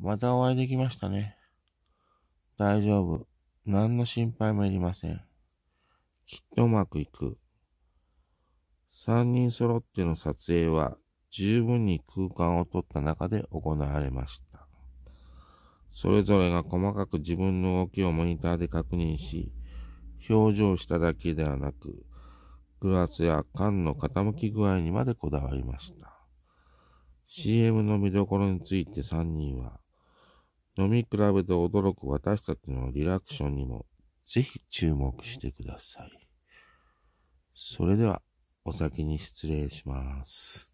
またお会いできましたね。大丈夫。何の心配もいりません。きっとうまくいく。三人揃っての撮影は十分に空間を取った中で行われました。それぞれが細かく自分の動きをモニターで確認し、表情しただけではなく、グラスや缶の傾き具合にまでこだわりました。CM の見どころについて3人は、飲み比べて驚く私たちのリアクションにもぜひ注目してください。それではお先に失礼します。